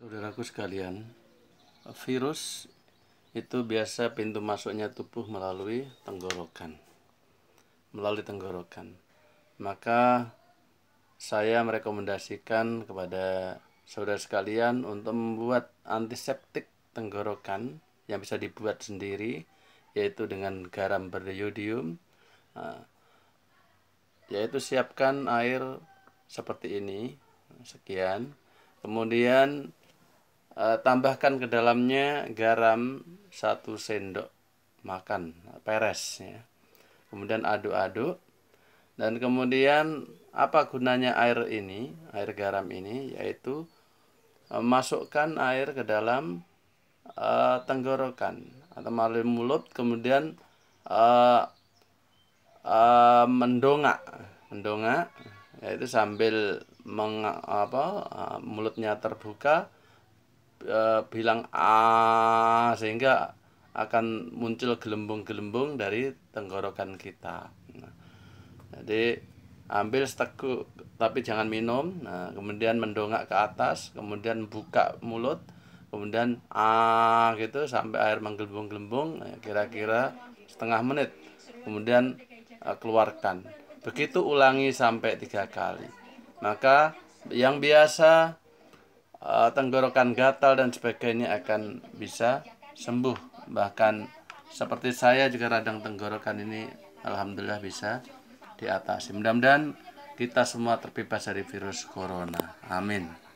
Saudaraku sekalian, virus itu biasa pintu masuknya tubuh melalui tenggorokan. Melalui tenggorokan. Maka saya merekomendasikan kepada saudara sekalian untuk membuat antiseptik tenggorokan yang bisa dibuat sendiri yaitu dengan garam beriodium eh, yaitu siapkan air seperti ini sekian kemudian e, tambahkan ke dalamnya garam satu sendok makan peres ya. Kemudian aduk-aduk dan kemudian apa gunanya air ini, air garam ini yaitu e, masukkan air ke dalam e, tenggorokan atau melalui mulut kemudian e, e, mendongak, mendongak yaitu sambil meng, apa mulutnya terbuka e, bilang a ah, sehingga akan muncul gelembung-gelembung dari tenggorokan kita. Nah, jadi ambil seteguk tapi jangan minum. Nah, kemudian mendongak ke atas, kemudian buka mulut, kemudian a ah, gitu sampai air menggelembung-gelembung nah, kira-kira setengah menit. Kemudian e, keluarkan. Begitu ulangi sampai tiga kali. Maka yang biasa Eh, tenggorokan gatal dan sebagainya akan bisa sembuh bahkan seperti saya juga radang tenggorokan ini alhamdulillah bisa diatasi mudah-mudahan kita semua terbebas dari virus corona amin